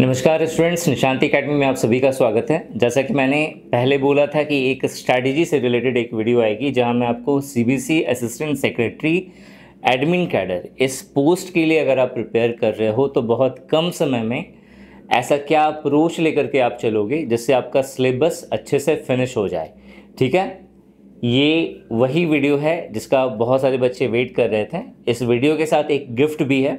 नमस्कार students निशांति academy में आप सभी का स्वागत है जैसा कि मैंने पहले बोला था कि एक स्ट्रैटेजी से रिलेटेड एक वीडियो आएगी जहां मैं आपको CBC assistant secretary admin cadre इस पोस्ट के लिए अगर आप प्रिपेयर कर रहे हो तो बहुत कम समय में ऐसा क्या अप्रोच लेकर के आप चलोगे जिससे आपका सिलेबस अच्छे से फिनिश हो जाए ठीक है ये वही वीडियो है जिसका बहुत सारे बच्चे वेट कर रहे थे इस वीडियो के साथ एक गिफ्ट भी है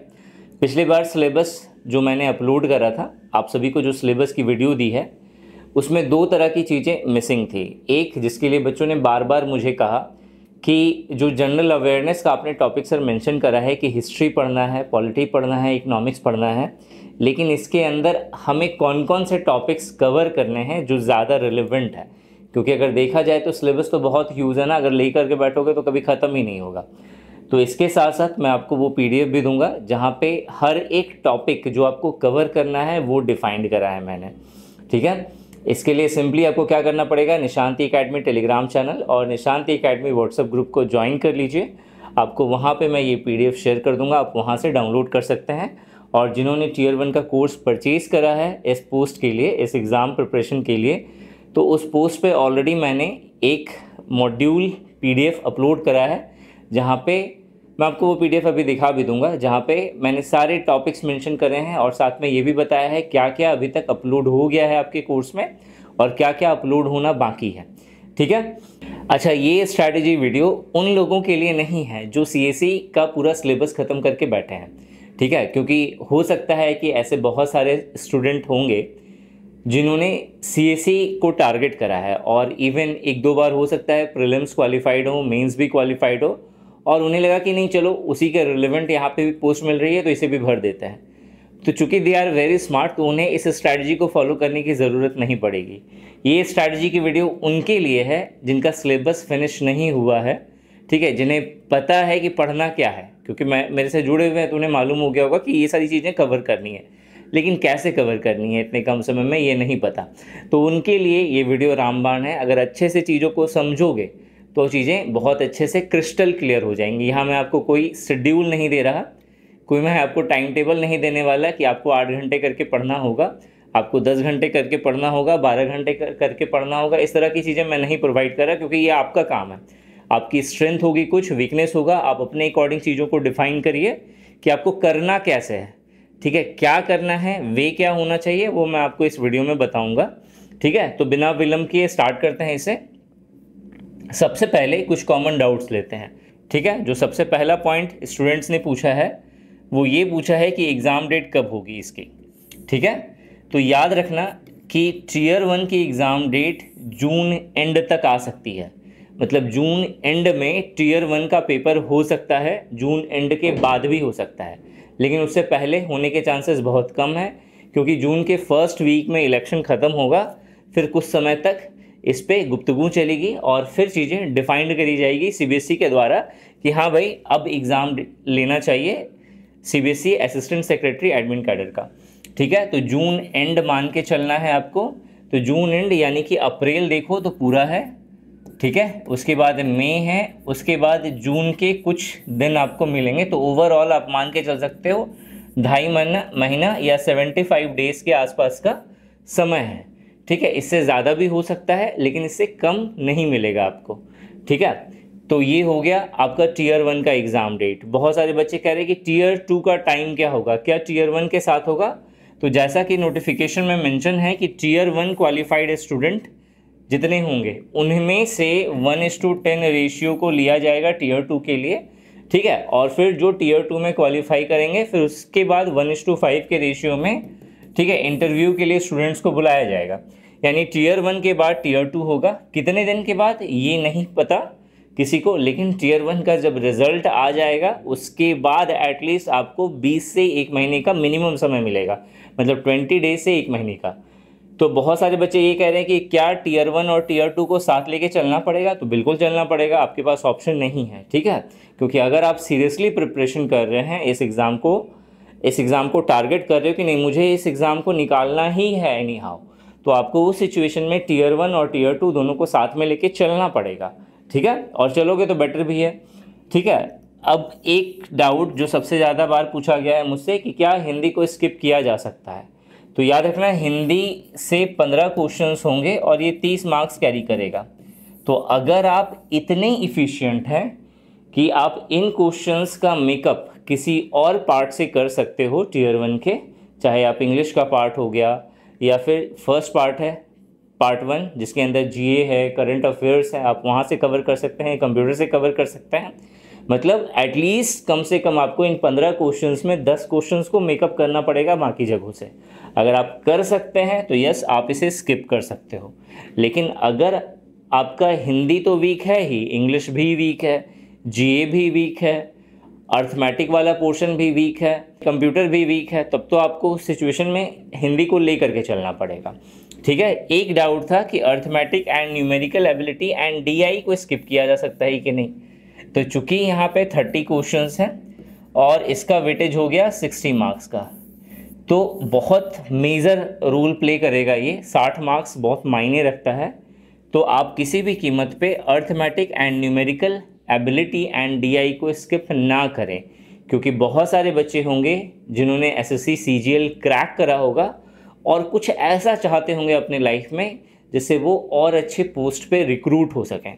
पिछली बार सिलेबस जो मैंने अपलोड करा था आप सभी को जो सिलेबस की वीडियो दी है उसमें दो तरह की चीज़ें मिसिंग थी एक जिसके लिए बच्चों ने बार बार मुझे कहा कि जो जनरल अवेयरनेस का आपने टॉपिक सर मेंशन करा है कि हिस्ट्री पढ़ना है पॉलिटी पढ़ना है इकोनॉमिक्स पढ़ना है लेकिन इसके अंदर हमें कौन कौन से टॉपिक्स कवर करने हैं जो ज़्यादा रिलेवेंट है क्योंकि अगर देखा जाए तो सिलेबस तो बहुत यूज़ है ना अगर ले करके बैठोगे तो कभी ख़त्म ही नहीं होगा तो इसके साथ साथ मैं आपको वो पीडीएफ भी दूंगा जहाँ पे हर एक टॉपिक जो आपको कवर करना है वो डिफाइंड करा है मैंने ठीक है इसके लिए सिंपली आपको क्या करना पड़ेगा निशांति अकेडमी टेलीग्राम चैनल और निशांति अकेडमी व्हाट्सएप ग्रुप को ज्वाइन कर लीजिए आपको वहाँ पे मैं ये पीडीएफ शेयर कर दूंगा आप वहाँ से डाउनलोड कर सकते हैं और जिन्होंने टीयर वन का कोर्स परचेज करा है इस पोस्ट के लिए इस एग्ज़ाम प्रिपरेशन के लिए तो उस पोस्ट पे ऑलरेडी मैंने एक मॉड्यूल पीडीएफ अपलोड करा है जहाँ पे मैं आपको वो पीडीएफ अभी दिखा भी दूंगा जहाँ पे मैंने सारे टॉपिक्स मेंशन करे हैं और साथ में ये भी बताया है क्या क्या अभी तक अपलोड हो गया है आपके कोर्स में और क्या क्या अपलोड होना बाकी है ठीक है अच्छा ये स्ट्रैटेजी वीडियो उन लोगों के लिए नहीं है जो सी का पूरा सिलेबस ख़त्म करके बैठे हैं ठीक है क्योंकि हो सकता है कि ऐसे बहुत सारे स्टूडेंट होंगे जिन्होंने सी को टारगेट करा है और इवन एक दो बार हो सकता है प्रिलिम्स क्वालिफाइड हो मेंस भी क्वालिफाइड हो और उन्हें लगा कि नहीं चलो उसी के रिलेवेंट यहाँ पे भी पोस्ट मिल रही है तो इसे भी भर देते हैं तो चूंकि दे आर वेरी स्मार्ट तो उन्हें इस स्ट्रैटेजी को फॉलो करने की ज़रूरत नहीं पड़ेगी ये स्ट्रैटेजी की वीडियो उनके लिए है जिनका सिलेबस फिनिश नहीं हुआ है ठीक है जिन्हें पता है कि पढ़ना क्या है क्योंकि मैं मेरे से जुड़े हुए हैं तो उन्हें मालूम हो गया होगा कि ये सारी चीज़ें कवर करनी है लेकिन कैसे कवर करनी है इतने कम समय में ये नहीं पता तो उनके लिए ये वीडियो रामबाण है अगर अच्छे से चीज़ों को समझोगे तो चीज़ें बहुत अच्छे से क्रिस्टल क्लियर हो जाएंगी यहाँ मैं आपको कोई शेड्यूल नहीं दे रहा कोई मैं आपको टाइम टेबल नहीं देने वाला कि आपको आठ घंटे करके पढ़ना होगा आपको दस घंटे करके पढ़ना होगा बारह घंटे कर, करके पढ़ना होगा इस तरह की चीज़ें मैं नहीं प्रोवाइड कर रहा क्योंकि ये आपका काम है आपकी स्ट्रेंथ होगी कुछ वीकनेस होगा आप अपने अकॉर्डिंग चीज़ों को डिफाइन करिए कि आपको करना कैसे है ठीक है क्या करना है वे क्या होना चाहिए वो मैं आपको इस वीडियो में बताऊँगा ठीक है तो बिना विलम्ब किए स्टार्ट करते हैं इसे सबसे पहले कुछ कॉमन डाउट्स लेते हैं ठीक है जो सबसे पहला पॉइंट स्टूडेंट्स ने पूछा है वो ये पूछा है कि एग्ज़ाम डेट कब होगी इसकी ठीक है तो याद रखना कि टीयर वन की एग्ज़ाम डेट जून एंड तक आ सकती है मतलब जून एंड में टीयर वन का पेपर हो सकता है जून एंड के बाद भी हो सकता है लेकिन उससे पहले होने के चांसेस बहुत कम हैं क्योंकि जून के फर्स्ट वीक में इलेक्शन ख़त्म होगा फिर कुछ समय तक इस पर गुप्तगु चलेगी और फिर चीज़ें डिफाइंड करी जाएगी सीबीएसई e के द्वारा कि हाँ भाई अब एग्ज़ाम लेना चाहिए CBSE assistant secretary admin cadre का ठीक है तो जून एंड मान के चलना है आपको तो जून एंड यानी कि अप्रैल देखो तो पूरा है ठीक है उसके बाद मई है उसके बाद जून के कुछ दिन आपको मिलेंगे तो ओवरऑल आप मान के चल सकते हो ढाई महीना महीना या सेवेंटी फाइव डेज़ के आसपास का समय है ठीक है इससे ज़्यादा भी हो सकता है लेकिन इससे कम नहीं मिलेगा आपको ठीक है तो ये हो गया आपका टीयर वन का एग्ज़ाम डेट बहुत सारे बच्चे कह रहे हैं कि टीयर टू का टाइम क्या होगा क्या टीयर वन के साथ होगा तो जैसा कि नोटिफिकेशन में मेंशन है कि टीयर वन क्वालिफाइड स्टूडेंट जितने होंगे उनमें से वन इस टू टेन रेशियो को लिया जाएगा टीयर टू के लिए ठीक है और फिर जो टीयर टू में क्वालिफाई करेंगे फिर उसके बाद वन इस टू फाइव के रेशियो में ठीक है इंटरव्यू के लिए स्टूडेंट्स को बुलाया जाएगा यानी टीयर वन के बाद टीयर टू होगा कितने दिन के बाद ये नहीं पता किसी को लेकिन टीयर वन का जब रिजल्ट आ जाएगा उसके बाद एटलीस्ट आपको 20 से एक महीने का मिनिमम समय मिलेगा मतलब 20 डेज से एक महीने का तो बहुत सारे बच्चे ये कह रहे हैं कि क्या टीयर वन और टीयर टू को साथ लेके चलना पड़ेगा तो बिल्कुल चलना पड़ेगा आपके पास ऑप्शन नहीं है ठीक है क्योंकि अगर आप सीरियसली प्रिपरेशन कर रहे हैं इस एग्ज़ाम को इस एग्ज़ाम को टारगेट कर रहे हो कि नहीं मुझे इस एग्ज़ाम को निकालना ही है एनी हाउ तो आपको उस सिचुएशन में टीयर वन और टीयर टू दोनों को साथ में लेके चलना पड़ेगा ठीक है और चलोगे तो बेटर भी है ठीक है अब एक डाउट जो सबसे ज़्यादा बार पूछा गया है मुझसे कि क्या हिंदी को स्किप किया जा सकता है तो याद रखना हिंदी से पंद्रह क्वेश्चन होंगे और ये तीस मार्क्स कैरी करेगा तो अगर आप इतने इफ़िशियंट हैं कि आप इन क्वेश्चंस का मेकअप किसी और पार्ट से कर सकते हो टीयर वन के चाहे आप इंग्लिश का पार्ट हो गया या फिर फर्स्ट पार्ट है पार्ट वन जिसके अंदर जीए है करंट अफेयर्स है आप वहाँ से कवर कर सकते हैं कंप्यूटर से कवर कर सकते हैं मतलब एटलीस्ट कम से कम आपको इन पंद्रह क्वेश्चन में दस क्वेश्चन को मेकअप करना पड़ेगा बाकी जगहों से अगर आप कर सकते हैं तो यस आप इसे स्किप कर सकते हो लेकिन अगर आपका हिंदी तो वीक है ही इंग्लिश भी वीक है जीए भी वीक है अर्थमेटिक वाला पोर्शन भी वीक है कंप्यूटर भी वीक है तब तो आपको सिचुएशन में हिंदी को ले करके चलना पड़ेगा ठीक है एक डाउट था कि arithmetic and numerical ability and DI को स्किप किया जा सकता है कि नहीं तो चूंकि यहाँ पे थर्टी क्वेश्चन हैं और इसका वेटेज हो गया सिक्सटी मार्क्स का तो बहुत मेजर रोल प्ले करेगा ये साठ मार्क्स बहुत मायने रखता है तो आप किसी भी कीमत पे arithmetic and numerical ability and DI को स्किप ना करें क्योंकि बहुत सारे बच्चे होंगे जिन्होंने एसएससी सीजीएल क्रैक करा होगा और कुछ ऐसा चाहते होंगे अपने लाइफ में जिससे वो और अच्छे पोस्ट पे रिक्रूट हो सकें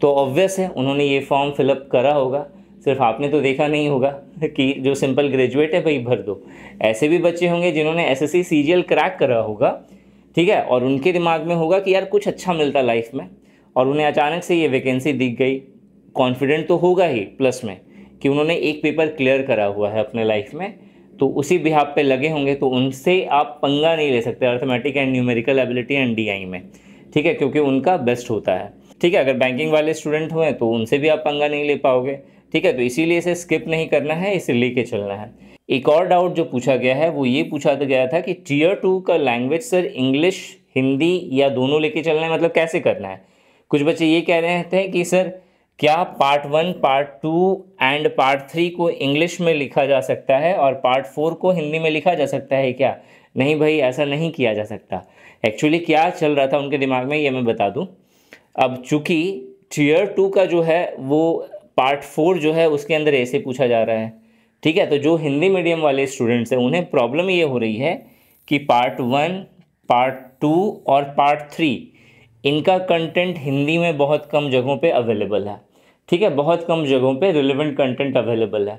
तो ऑब्वियस है उन्होंने ये फॉर्म फिलअप करा होगा सिर्फ आपने तो देखा नहीं होगा कि जो सिंपल ग्रेजुएट है भाई भर दो ऐसे भी बच्चे होंगे जिन्होंने एस एस क्रैक करा होगा ठीक है और उनके दिमाग में होगा कि यार कुछ अच्छा मिलता लाइफ में और उन्हें अचानक से ये वैकेंसी दिख गई कॉन्फिडेंट तो होगा ही प्लस में कि उन्होंने एक पेपर क्लियर करा हुआ है अपने लाइफ में तो उसी बिहाब पे लगे होंगे तो उनसे आप पंगा नहीं ले सकते arithmetic and numerical ability and D में ठीक है क्योंकि उनका बेस्ट होता है ठीक है अगर बैंकिंग वाले स्टूडेंट हुए तो उनसे भी आप पंगा नहीं ले पाओगे ठीक है तो इसीलिए इसे स्किप नहीं करना है इसे लेके चलना है एक और डाउट जो पूछा गया है वो ये पूछा तो गया था कि टीयर टू का लैंग्वेज सर इंग्लिश हिंदी या दोनों लेके चलना है मतलब कैसे करना है कुछ बच्चे ये कह रहे थे कि सर क्या part one part two and part three को इंग्लिश में लिखा जा सकता है और पार्ट फोर को हिंदी में लिखा जा सकता है क्या नहीं भाई ऐसा नहीं किया जा सकता एक्चुअली क्या चल रहा था उनके दिमाग में ये मैं बता दूं अब चूंकि टीयर टू का जो है वो पार्ट फोर जो है उसके अंदर ऐसे पूछा जा रहा है ठीक है तो जो हिंदी मीडियम वाले स्टूडेंट्स हैं उन्हें प्रॉब्लम ये हो रही है कि पार्ट वन पार्ट टू और पार्ट थ्री इनका कंटेंट हिंदी में बहुत कम जगहों पे अवेलेबल है ठीक है बहुत कम जगहों पे रिलेवेंट कंटेंट अवेलेबल है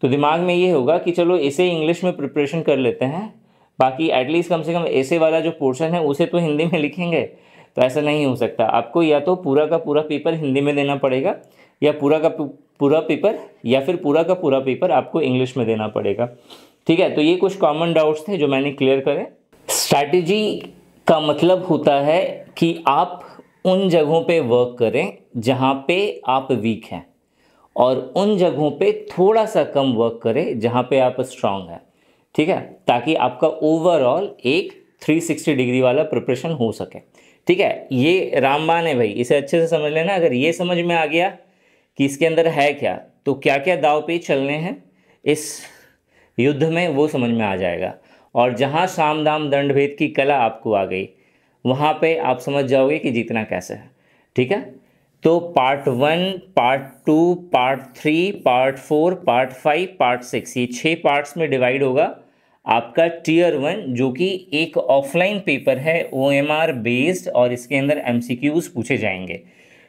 तो दिमाग में ये होगा कि चलो इसे इंग्लिश में प्रिपरेशन कर लेते हैं बाकी एटलीस्ट कम से कम ऐसे वाला जो पोर्शन है उसे तो हिंदी में लिखेंगे तो ऐसा नहीं हो सकता आपको या तो पूरा का पूरा पेपर हिंदी में देना पड़ेगा या पूरा का पूरा पेपर या फिर पूरा का पूरा पेपर आपको इंग्लिश में देना पड़ेगा ठीक है तो ये कुछ कॉमन डाउट्स थे जो मैंने क्लियर करे स्ट्रैटेजी का मतलब होता है कि आप उन जगहों पे वर्क करें जहाँ पे आप वीक हैं और उन जगहों पे थोड़ा सा कम वर्क करें जहाँ पे आप स्ट्रांग हैं ठीक है ताकि आपका ओवरऑल एक 360 डिग्री वाला प्रिपरेशन हो सके ठीक है ये रामबान है भाई इसे अच्छे से समझ लेना अगर ये समझ में आ गया कि इसके अंदर है क्या तो क्या क्या दाव पे चलने हैं इस युद्ध में वो समझ में आ जाएगा और जहाँ साम दाम दंड भेद की कला आपको आ गई वहाँ पे आप समझ जाओगे कि जीतना कैसे है ठीक है तो part one part two part three part four part five part six ये छः पार्ट्स में डिवाइड होगा आपका टीयर वन जो कि एक ऑफलाइन पेपर है ओ एम आर बेस्ड और इसके अंदर एम सी क्यूज़ पूछे जाएंगे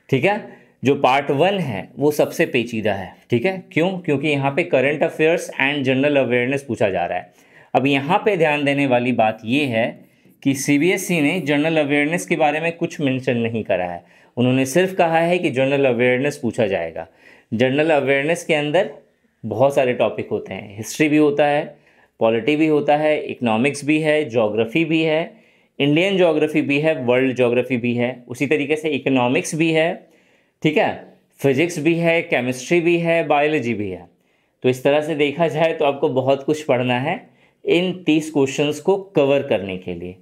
ठीक है जो पार्ट वन है वो सबसे पेचीदा है ठीक है क्यों क्योंकि यहाँ पे current affairs and general awareness पूछा जा रहा है अब यहाँ पे ध्यान देने वाली बात ये है कि सीबीएसई e ने जनरल अवेयरनेस के बारे में कुछ मेंशन नहीं करा है उन्होंने सिर्फ कहा है कि जनरल अवेयरनेस पूछा जाएगा जनरल अवेयरनेस के अंदर बहुत सारे टॉपिक होते हैं हिस्ट्री भी होता है पॉलिटी भी होता है इकोनॉमिक्स भी है जोग्राफ़ी भी है इंडियन जोग्राफ़ी भी है वर्ल्ड जोग्राफ़ी भी है उसी तरीके से इकोनॉमिक्स भी है ठीक है फिजिक्स भी है केमिस्ट्री भी है बायोलॉजी भी है तो इस तरह से देखा जाए तो आपको बहुत कुछ पढ़ना है इन तीस क्वेश्चंस को कवर करने के लिए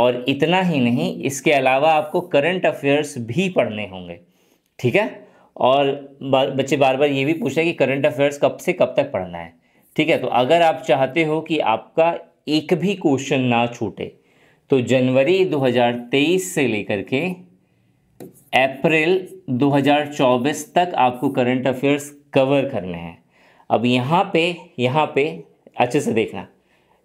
और इतना ही नहीं इसके अलावा आपको करंट अफेयर्स भी पढ़ने होंगे ठीक है और बच्चे बार बार ये भी पूछ रहे कि करंट अफेयर्स कब से कब तक पढ़ना है ठीक है तो अगर आप चाहते हो कि आपका एक भी क्वेश्चन ना छूटे तो जनवरी 2023 से लेकर के अप्रैल 2024 तक आपको करंट अफेयर्स कवर करने हैं अब यहाँ पे यहाँ पे अच्छे से देखना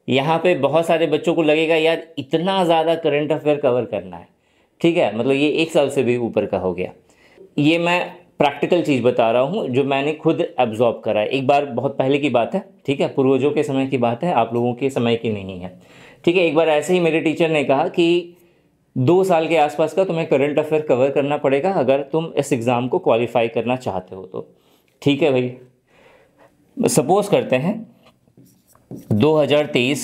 यहाँ पे बहुत सारे बच्चों को लगेगा यार इतना ज़्यादा करंट अफेयर कवर करना है ठीक है मतलब ये एक साल से भी ऊपर का हो गया ये मैं प्रैक्टिकल चीज़ बता रहा हूँ जो मैंने खुद एब्जॉर्ब करा है एक बार बहुत पहले की बात है ठीक है पूर्वजों के समय की बात है आप लोगों के समय की नहीं है ठीक है एक बार ऐसे ही मेरे टीचर ने कहा कि दो साल के आसपास का तुम्हें करंट अफेयर कवर करना पड़ेगा अगर तुम इस एग्ज़ाम को क्वालिफाई करना चाहते हो तो ठीक है भाई सपोज़ करते हैं 2023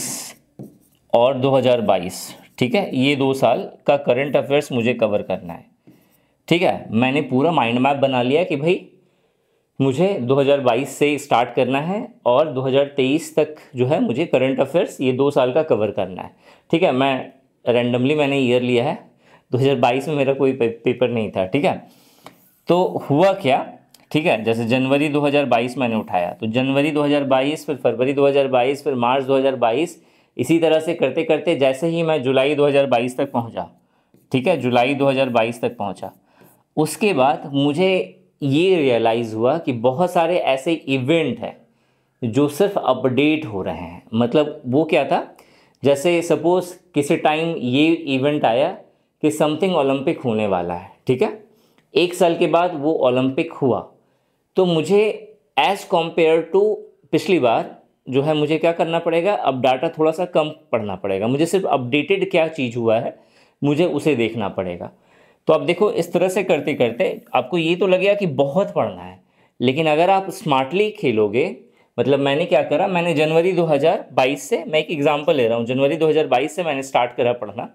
और 2022 ठीक है ये दो साल का करंट अफेयर्स मुझे कवर करना है ठीक है मैंने पूरा माइंड मैप बना लिया कि भाई मुझे 2022 से स्टार्ट करना है और 2023 तक जो है मुझे करंट अफेयर्स ये दो साल का कवर करना है ठीक है मैं रैंडमली मैंने ईयर लिया है 2022 में मेरा कोई पेपर नहीं था ठीक है तो हुआ क्या ठीक है जैसे जनवरी 2022 मैंने उठाया तो जनवरी 2022 फिर फरवरी 2022 फिर मार्च 2022 इसी तरह से करते करते जैसे ही मैं जुलाई 2022 तक पहुंचा ठीक है जुलाई 2022 तक पहुंचा उसके बाद मुझे ये रियलाइज़ हुआ कि बहुत सारे ऐसे इवेंट हैं जो सिर्फ अपडेट हो रहे हैं मतलब वो क्या था जैसे सपोज़ किसी टाइम ये इवेंट आया कि समथिंग ओलंपिक होने वाला है ठीक है एक साल के बाद वो ओलंपिक हुआ तो मुझे एज़ कम्पेयर टू पिछली बार जो है मुझे क्या करना पड़ेगा अब डाटा थोड़ा सा कम पढ़ना पड़ेगा मुझे सिर्फ अपडेटेड क्या चीज़ हुआ है मुझे उसे देखना पड़ेगा तो आप देखो इस तरह से करते करते आपको ये तो लगेगा कि बहुत पढ़ना है लेकिन अगर आप स्मार्टली खेलोगे मतलब मैंने क्या करा मैंने जनवरी 2022 से मैं एक एग्जांपल ले रहा हूँ जनवरी 2022 से मैंने स्टार्ट करा पढ़ना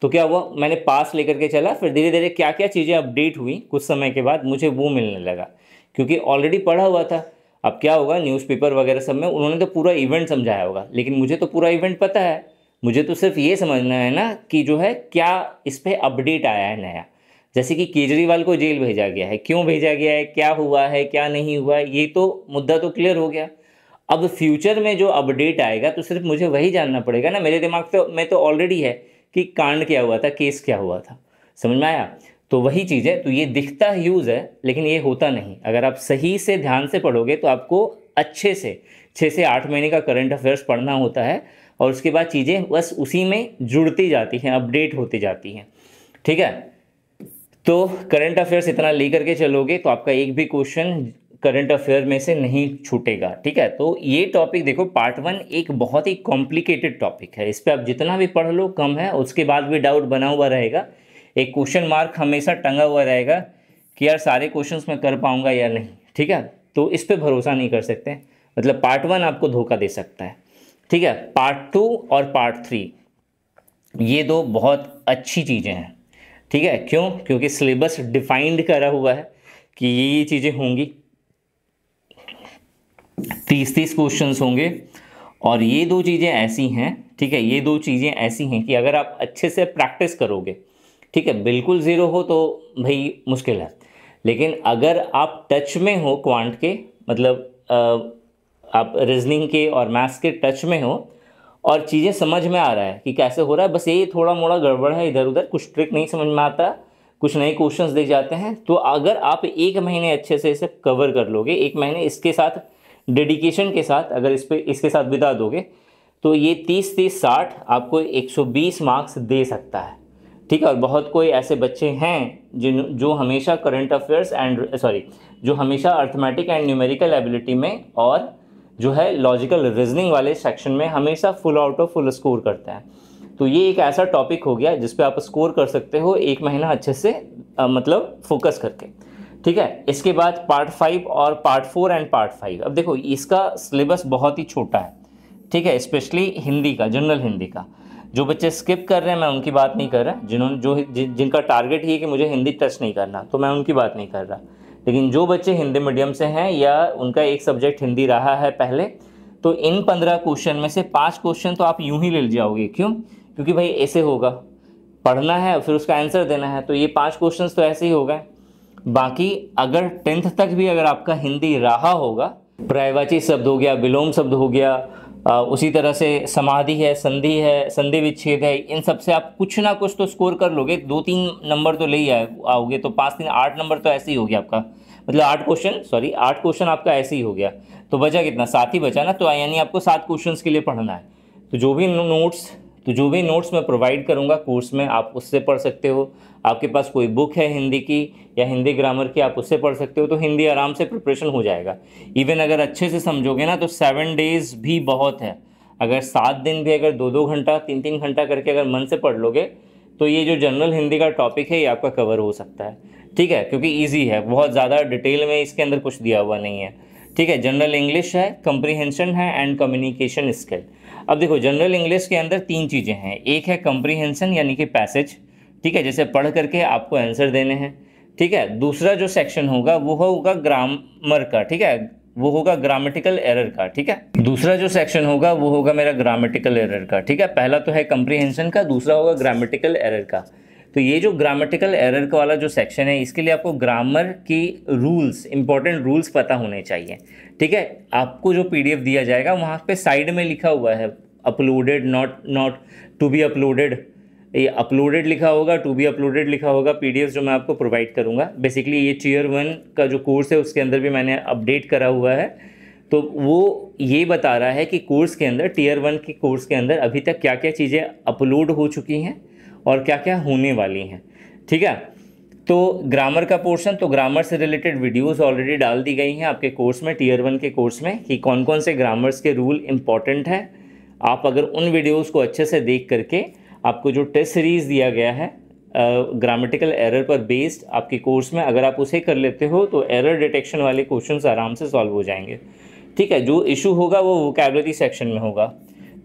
तो क्या हुआ मैंने पास लेकर के चला फिर धीरे धीरे क्या क्या चीज़ें अपडेट हुई कुछ समय के बाद मुझे वो मिलने लगा क्योंकि ऑलरेडी पढ़ा हुआ था अब क्या होगा न्यूज़पेपर वगैरह सब में उन्होंने तो पूरा इवेंट समझाया होगा लेकिन मुझे तो पूरा इवेंट पता है मुझे तो सिर्फ ये समझना है ना कि जो है क्या इस पर अपडेट आया है नया जैसे कि केजरीवाल को जेल भेजा गया है क्यों भेजा गया है क्या हुआ है क्या नहीं हुआ है ये तो मुद्दा तो क्लियर हो गया अब फ्यूचर में जो अपडेट आएगा तो सिर्फ मुझे वही जानना पड़ेगा ना मेरे दिमाग तो मैं तो ऑलरेडी है कि कांड क्या हुआ था केस क्या हुआ था समझ में आया तो वही चीज़ है तो ये दिखता यूज है लेकिन ये होता नहीं अगर आप सही से ध्यान से पढ़ोगे तो आपको अच्छे से छः से आठ महीने का करंट अफेयर्स पढ़ना होता है और उसके बाद चीज़ें बस उसी में जुड़ती जाती हैं अपडेट होती जाती हैं ठीक है तो करंट अफेयर्स इतना ले करके चलोगे तो आपका एक भी क्वेश्चन करंट अफेयर में से नहीं छूटेगा ठीक है तो ये टॉपिक देखो पार्ट वन एक बहुत ही कॉम्प्लिकेटेड टॉपिक है इस पर आप जितना भी पढ़ लो कम है उसके बाद भी डाउट बना हुआ रहेगा एक क्वेश्चन मार्क हमेशा टंगा हुआ रहेगा कि यार सारे क्वेश्चन मैं कर पाऊँगा या नहीं ठीक है तो इस पर भरोसा नहीं कर सकते मतलब पार्ट वन आपको धोखा दे सकता है ठीक है पार्ट टू और पार्ट थ्री ये दो बहुत अच्छी चीज़ें हैं ठीक है क्यों क्योंकि सिलेबस डिफाइंड करा हुआ है कि ये ये चीज़ें होंगी तीस तीस क्वेश्चंस होंगे और ये दो चीज़ें ऐसी हैं ठीक है ये दो चीज़ें ऐसी हैं कि अगर आप अच्छे से प्रैक्टिस करोगे ठीक है बिल्कुल ज़ीरो हो तो भाई मुश्किल है लेकिन अगर आप टच में हो क्वांट के मतलब आप रीजनिंग के और मैथ्स के टच में हो और चीज़ें समझ में आ रहा है कि कैसे हो रहा है बस ये थोड़ा मोड़ा गड़बड़ है इधर उधर कुछ ट्रिक नहीं समझ में आता कुछ नए क्वेश्चन दिख जाते हैं तो अगर आप एक महीने अच्छे से इसे कवर कर लोगे एक महीने इसके साथ डेडिकेशन के साथ अगर इस पर इसके साथ बिता दोगे तो ये तीस तीस साठ आपको एक सौ बीस मार्क्स दे सकता है ठीक है और बहुत कोई ऐसे बच्चे हैं जिन जो हमेशा करंट अफेयर्स एंड सॉरी जो हमेशा अर्थमेटिक एंड न्यूमेरिकल एबिलिटी में और जो है लॉजिकल रीजनिंग वाले सेक्शन में हमेशा full out of full score करते हैं तो ये एक ऐसा टॉपिक हो गया जिसपे आप स्कोर कर सकते हो एक महीना अच्छे से आ, मतलब फोकस करके ठीक है इसके बाद पार्ट फाइव और part four and part five अब देखो इसका सिलेबस बहुत ही छोटा है ठीक है स्पेशली हिंदी का जनरल हिंदी का जो बच्चे स्किप कर रहे हैं मैं उनकी बात नहीं कर रहा जिन्होंने जो जि, जिनका टारगेट ही है कि मुझे हिंदी टच नहीं करना तो मैं उनकी बात नहीं कर रहा लेकिन जो बच्चे हिंदी मीडियम से हैं या उनका एक सब्जेक्ट हिंदी रहा है पहले तो इन पंद्रह क्वेश्चन में से पाँच क्वेश्चन तो आप यूं ही ले जाओगे क्यों क्योंकि भाई ऐसे होगा पढ़ना है फिर उसका आंसर देना है तो ये पाँच क्वेश्चन तो ऐसे ही हो गए बाकी अगर टेंथ तक भी अगर आपका हिंदी रहा होगा प्रायवाची शब्द हो गया विलोम शब्द हो गया उसी तरह से समाधि है संधि है संधि विच्छेद है इन सबसे आप कुछ ना कुछ तो स्कोर कर लोगे दो तीन नंबर तो ले ही आओगे तो पाँच तीन आठ नंबर तो ऐसे ही हो गया आपका मतलब आठ क्वेश्चन सॉरी आठ क्वेश्चन आपका ऐसे ही हो गया तो बचा कितना सात ही बचा ना तो यानी आपको सात क्वेश्चन के लिए पढ़ना है तो जो भी नोट्स तो जो भी नोट्स मैं प्रोवाइड करूँगा कोर्स में आप उससे पढ़ सकते हो आपके पास कोई बुक है हिंदी की या हिंदी ग्रामर की आप उससे पढ़ सकते हो तो हिंदी आराम से प्रिपरेशन हो जाएगा इवन अगर अच्छे से समझोगे ना तो सेवन डेज़ भी बहुत है अगर सात दिन भी अगर दो दो घंटा तीन तीन घंटा करके अगर मन से पढ़ लोगे तो ये जो जनरल हिंदी का टॉपिक है ये आपका कवर हो सकता है ठीक है क्योंकि ईजी है बहुत ज़्यादा डिटेल में इसके अंदर कुछ दिया हुआ नहीं है ठीक है जनरल इंग्लिश है कंप्रीहेंशन है एंड कम्युनिकेशन स्किल अब देखो जनरल इंग्लिश के अंदर तीन चीज़ें हैं एक है कम्प्रीहेंसन यानी कि पैसेज ठीक है जैसे पढ़ करके आपको आंसर देने हैं ठीक है दूसरा जो सेक्शन होगा वो होगा ग्रामर का ठीक है वो होगा ग्रामेटिकल एरर का ठीक है दूसरा जो सेक्शन होगा वो होगा मेरा ग्रामेटिकल एरर का ठीक है पहला तो है कम्प्रीहेंसन का दूसरा होगा ग्रामेटिकल एरर का तो ये जो ग्रामेटिकल एरर का वाला जो सेक्शन है इसके लिए आपको ग्रामर की रूल्स इंपॉर्टेंट रूल्स पता होने चाहिए ठीक है आपको जो पीडीएफ दिया जाएगा वहाँ पे साइड में लिखा हुआ है uploaded not not to be uploaded ये अपलोडेड लिखा होगा टू बी अपलोडेड लिखा होगा पी जो मैं आपको प्रोवाइड करूँगा बेसिकली ये चेयर वन का जो कोर्स है उसके अंदर भी मैंने अपडेट करा हुआ है तो वो ये बता रहा है कि कोर्स के अंदर टीयर वन के कोर्स के अंदर अभी तक क्या क्या चीज़ें अपलोड हो चुकी हैं और क्या क्या होने वाली हैं ठीक है तो ग्रामर का पोर्शन तो ग्रामर से रिलेटेड वीडियोस ऑलरेडी डाल दी गई हैं आपके कोर्स में टीयर वन के कोर्स में कि कौन कौन से ग्रामर्स के रूल इम्पॉर्टेंट हैं आप अगर उन वीडियोस को अच्छे से देख करके आपको जो टेस्ट सीरीज़ दिया गया है ग्रामेटिकल एरर पर बेस्ड आपके कोर्स में अगर आप उसे कर लेते हो तो एरर डिटेक्शन वाले क्वेश्चन आराम से सॉल्व हो जाएंगे ठीक है जो इशू होगा वो वोकेबलरी सेक्शन में होगा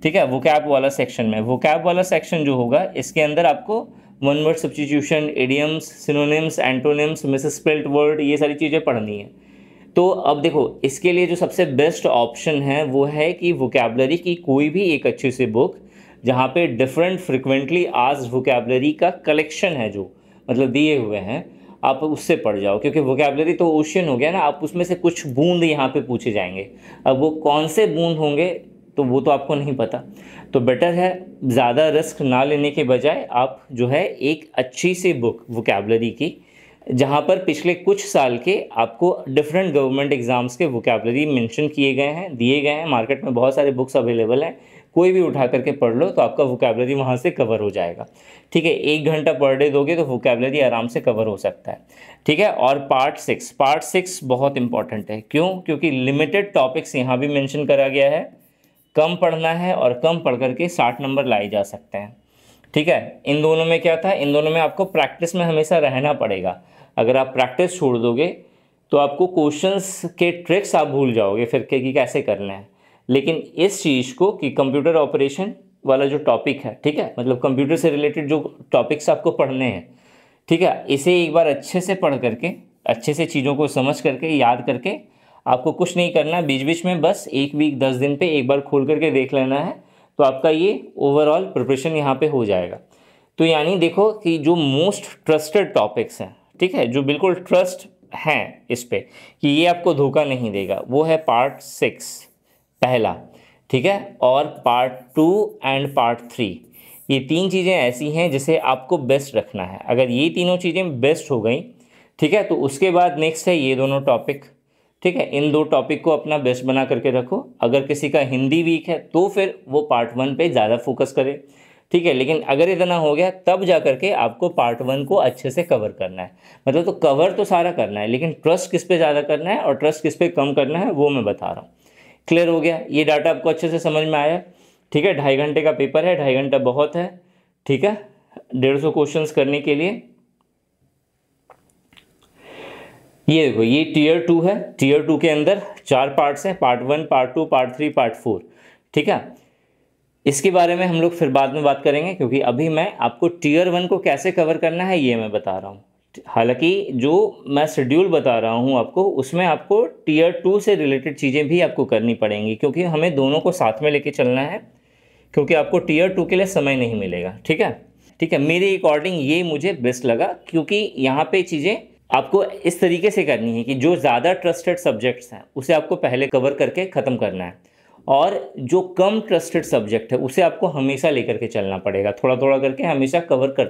ठीक है वो कैब वाला सेक्शन में वो कैब वाला सेक्शन जो होगा इसके अंदर आपको one word substitution idioms synonyms antonyms misspelt word ये सारी चीज़ें पढ़नी है तो अब देखो इसके लिए जो सबसे बेस्ट ऑप्शन है वो है कि वोकेबलरी की कोई भी एक अच्छी सी बुक जहाँ पे डिफरेंट फ्रिक्वेंटली आज वोकेबलरी का कलेक्शन है जो मतलब दिए हुए हैं आप उससे पढ़ जाओ क्योंकि वोकेबलरी तो ओशियन हो गया ना आप उसमें से कुछ बूंद यहाँ पे पूछे जाएंगे अब वो कौन से बूंद होंगे तो वो तो आपको नहीं पता तो बेटर है ज़्यादा रिस्क ना लेने के बजाय आप जो है एक अच्छी सी बुक वोकेबलरी की जहाँ पर पिछले कुछ साल के आपको डिफरेंट गवर्नमेंट एग्ज़ाम्स के वोकेबलरी मेंशन किए गए हैं दिए गए हैं मार्केट में बहुत सारे बुक्स अवेलेबल हैं कोई भी उठा करके पढ़ लो तो आपका वोकेबलरी वहाँ से कवर हो जाएगा ठीक है एक घंटा पर डे दोगे तो वोकेबलरी आराम से कवर हो सकता है ठीक है और पार्ट सिक्स पार्ट सिक्स बहुत इंपॉर्टेंट है क्यों क्योंकि लिमिटेड टॉपिक्स यहाँ भी मैंशन करा गया है कम पढ़ना है और कम पढ़ करके साठ नंबर लाए जा सकते हैं ठीक है इन दोनों में क्या था इन दोनों में आपको प्रैक्टिस में हमेशा रहना पड़ेगा अगर आप प्रैक्टिस छोड़ दोगे तो आपको क्वेश्चंस के ट्रिक्स आप भूल जाओगे फिर के कि कैसे करना है लेकिन इस चीज़ को कि कंप्यूटर ऑपरेशन वाला जो टॉपिक है ठीक है मतलब कंप्यूटर से रिलेटेड जो टॉपिक्स आपको पढ़ने हैं ठीक है इसे एक बार अच्छे से पढ़ करके अच्छे से चीज़ों को समझ करके याद करके आपको कुछ नहीं करना बीच बीच में बस एक वीक दस दिन पे एक बार खोल करके देख लेना है तो आपका ये ओवरऑल प्रिपरेशन यहाँ पे हो जाएगा तो यानी देखो कि जो मोस्ट ट्रस्टेड टॉपिक्स हैं ठीक है जो बिल्कुल ट्रस्ट हैं इस पर कि ये आपको धोखा नहीं देगा वो है पार्ट सिक्स पहला ठीक है और part two and part three ये तीन चीज़ें ऐसी हैं जिसे आपको बेस्ट रखना है अगर ये तीनों चीज़ें बेस्ट हो गई ठीक है तो उसके बाद नेक्स्ट है ये दोनों टॉपिक ठीक है इन दो टॉपिक को अपना बेस्ट बना करके रखो अगर किसी का हिंदी वीक है तो फिर वो पार्ट वन पे ज़्यादा फोकस करे ठीक है लेकिन अगर इतना हो गया तब जा करके आपको पार्ट वन को अच्छे से कवर करना है मतलब तो कवर तो सारा करना है लेकिन ट्रस्ट किस पे ज़्यादा करना है और ट्रस्ट किस पे कम करना है वो मैं बता रहा हूँ क्लियर हो गया ये डाटा आपको अच्छे से समझ में आया ठीक है ढाई घंटे का पेपर है ढाई घंटा बहुत है ठीक है डेढ़ सौ करने के लिए ये देखो ये टीयर टू है टीयर टू के अंदर चार पार्ट्स हैं part one part two part three part four ठीक है इसके बारे में हम लोग फिर बाद में बात करेंगे क्योंकि अभी मैं आपको टीयर वन को कैसे कवर करना है ये मैं बता रहा हूँ हालांकि जो मैं शेड्यूल बता रहा हूँ आपको उसमें आपको टीयर टू से रिलेटेड चीज़ें भी आपको करनी पड़ेंगी क्योंकि हमें दोनों को साथ में लेके चलना है क्योंकि आपको टीयर टू के लिए समय नहीं मिलेगा ठीक है ठीक है मेरे अकॉर्डिंग ये मुझे बेस्ट लगा क्योंकि यहाँ पर चीज़ें आपको इस तरीके से करनी है कि जो ज़्यादा ट्रस्टेड सब्जेक्ट्स हैं उसे आपको पहले कवर करके ख़त्म करना है और जो कम ट्रस्टेड सब्जेक्ट है उसे आपको हमेशा लेकर के चलना पड़ेगा थोड़ा थोड़ा करके हमेशा कवर कर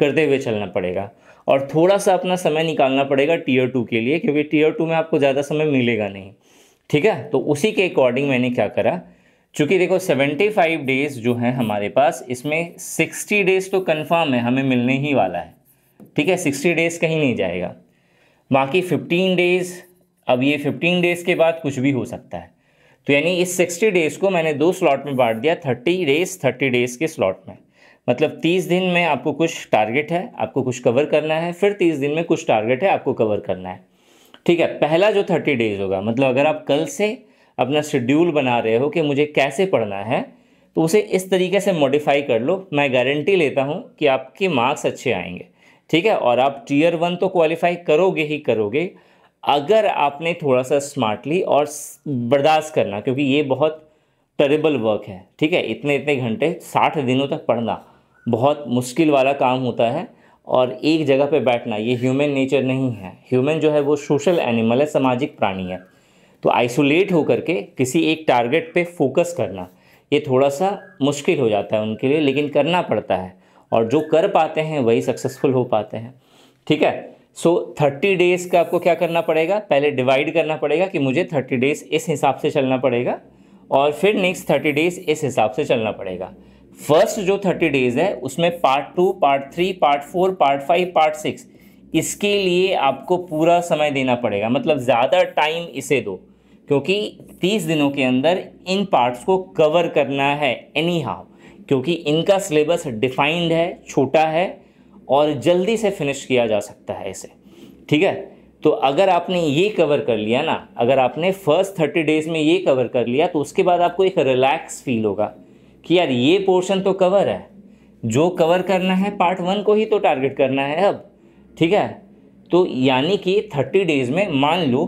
करते हुए चलना पड़ेगा और थोड़ा सा अपना समय निकालना पड़ेगा टीयर टू के लिए क्योंकि टीयर टू में आपको ज़्यादा समय मिलेगा नहीं ठीक है तो उसी के अकॉर्डिंग मैंने क्या करा चूँकि देखो 75 डेज़ जो हैं हमारे पास इसमें 60 डेज़ तो कन्फर्म है हमें मिलने ही वाला है ठीक है सिक्सटी डेज़ कहीं नहीं जाएगा बाकी फिफ्टीन डेज़ अब ये फिफ्टीन डेज़ के बाद कुछ भी हो सकता है तो यानी इस सिक्सटी डेज़ को मैंने दो स्लॉट में बांट दिया थर्टी डेज़ थर्टी डेज़ के स्लॉट में मतलब तीस दिन में आपको कुछ टारगेट है आपको कुछ कवर करना है फिर तीस दिन में कुछ टारगेट है आपको कवर करना है ठीक है पहला जो थर्टी डेज़ होगा मतलब अगर आप कल से अपना शेड्यूल बना रहे हो कि मुझे कैसे पढ़ना है तो उसे इस तरीके से मॉडिफाई कर लो मैं गारंटी लेता हूँ कि आपके मार्क्स अच्छे आएंगे ठीक है और आप टीयर वन तो क्वालिफाई करोगे ही करोगे अगर आपने थोड़ा सा स्मार्टली और बर्दाश्त करना क्योंकि ये बहुत टेरेबल वर्क है ठीक है इतने इतने घंटे साठ दिनों तक पढ़ना बहुत मुश्किल वाला काम होता है और एक जगह पे बैठना ये ह्यूमन नेचर नहीं है ह्यूमन जो है वो सोशल एनिमल है सामाजिक प्राणी है तो आइसोलेट होकर के किसी एक टारगेट पे फोकस करना ये थोड़ा सा मुश्किल हो जाता है उनके लिए लेकिन करना पड़ता है और जो कर पाते हैं वही सक्सेसफुल हो पाते हैं ठीक है सो थर्टी डेज़ का आपको क्या करना पड़ेगा पहले डिवाइड करना पड़ेगा कि मुझे थर्टी डेज़ इस हिसाब से चलना पड़ेगा और फिर नेक्स्ट थर्टी डेज़ इस हिसाब से चलना पड़ेगा फर्स्ट जो थर्टी डेज़ है उसमें part two part three part four part five part six इसके लिए आपको पूरा समय देना पड़ेगा मतलब ज़्यादा टाइम इसे दो क्योंकि तीस दिनों के अंदर इन पार्ट्स को कवर करना है एनी हाउ क्योंकि इनका सिलेबस डिफाइंड है छोटा है और जल्दी से फिनिश किया जा सकता है इसे ठीक है तो अगर आपने ये कवर कर लिया ना अगर आपने फर्स्ट थर्टी डेज में ये कवर कर लिया तो उसके बाद आपको एक रिलैक्स फील होगा कि यार ये पोर्शन तो कवर है जो कवर करना है पार्ट वन को ही तो टारगेट करना है अब ठीक है तो यानी कि थर्टी डेज में मान लो